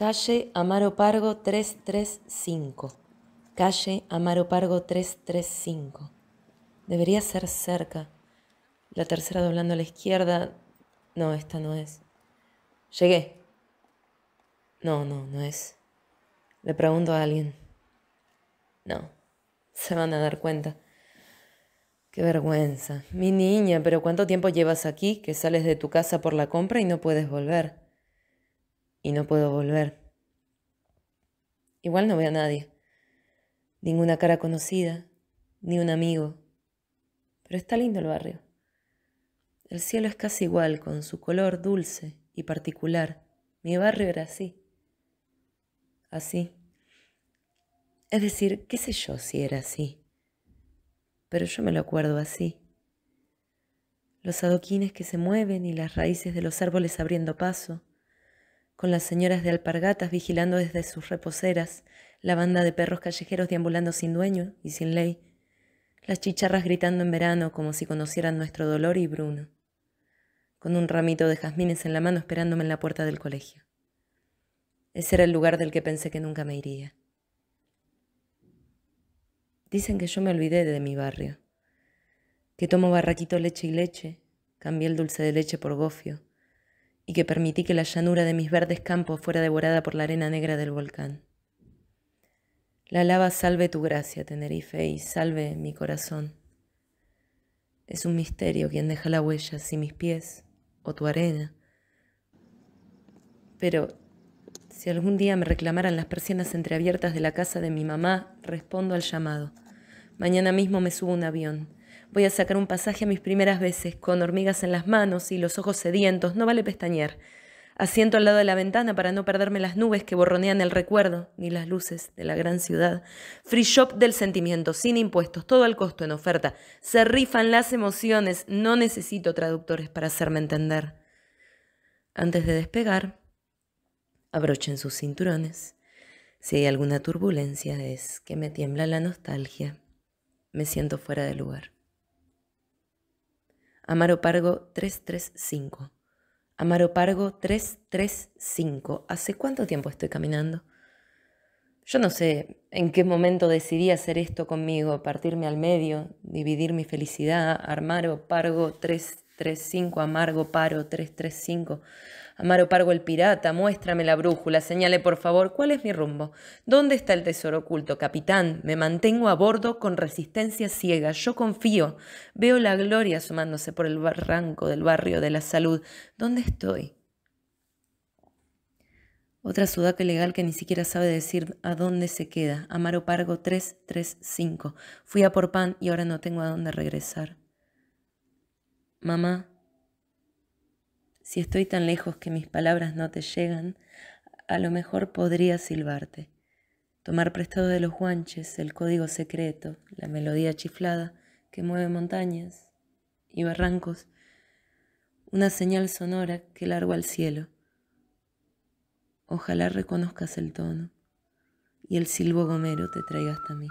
Calle Amaro Pargo 335. Calle Amaro Pargo 335. Debería ser cerca. La tercera doblando a la izquierda. No, esta no es. Llegué. No, no, no es. Le pregunto a alguien. No. Se van a dar cuenta. Qué vergüenza. Mi niña, pero ¿cuánto tiempo llevas aquí que sales de tu casa por la compra y no puedes volver? Y no puedo volver. Igual no veo a nadie. Ninguna cara conocida, ni un amigo. Pero está lindo el barrio. El cielo es casi igual, con su color dulce y particular. Mi barrio era así. Así. Es decir, qué sé yo si era así. Pero yo me lo acuerdo así. Los adoquines que se mueven y las raíces de los árboles abriendo paso con las señoras de alpargatas vigilando desde sus reposeras, la banda de perros callejeros deambulando sin dueño y sin ley, las chicharras gritando en verano como si conocieran nuestro dolor y Bruno, con un ramito de jazmines en la mano esperándome en la puerta del colegio. Ese era el lugar del que pensé que nunca me iría. Dicen que yo me olvidé de mi barrio, que tomo barraquito leche y leche, cambié el dulce de leche por gofio, y que permití que la llanura de mis verdes campos fuera devorada por la arena negra del volcán. La lava salve tu gracia, Tenerife, y salve mi corazón. Es un misterio quien deja la huella, si mis pies o tu arena. Pero si algún día me reclamaran las persianas entreabiertas de la casa de mi mamá, respondo al llamado. Mañana mismo me subo un avión Voy a sacar un pasaje a mis primeras veces, con hormigas en las manos y los ojos sedientos, no vale pestañear. Asiento al lado de la ventana para no perderme las nubes que borronean el recuerdo, ni las luces de la gran ciudad. Free shop del sentimiento, sin impuestos, todo al costo en oferta. Se rifan las emociones, no necesito traductores para hacerme entender. Antes de despegar, abrochen sus cinturones. Si hay alguna turbulencia es que me tiembla la nostalgia. Me siento fuera de lugar. Amaro Pargo 335. Amaro Pargo 335. ¿Hace cuánto tiempo estoy caminando? Yo no sé en qué momento decidí hacer esto conmigo, partirme al medio, dividir mi felicidad, Amaro Pargo 335. 335, amargo paro 335. Amaro Pargo el pirata, muéstrame la brújula, señale por favor cuál es mi rumbo. ¿Dónde está el tesoro oculto, capitán? Me mantengo a bordo con resistencia ciega, yo confío. Veo la gloria asomándose por el barranco del barrio de la salud. ¿Dónde estoy? Otra sudaca legal que ni siquiera sabe decir a dónde se queda. Amaro Pargo 335. Fui a por pan y ahora no tengo a dónde regresar. Mamá, si estoy tan lejos que mis palabras no te llegan, a lo mejor podría silbarte. Tomar prestado de los guanches el código secreto, la melodía chiflada que mueve montañas y barrancos, una señal sonora que largo al cielo. Ojalá reconozcas el tono y el silbo gomero te traiga hasta mí.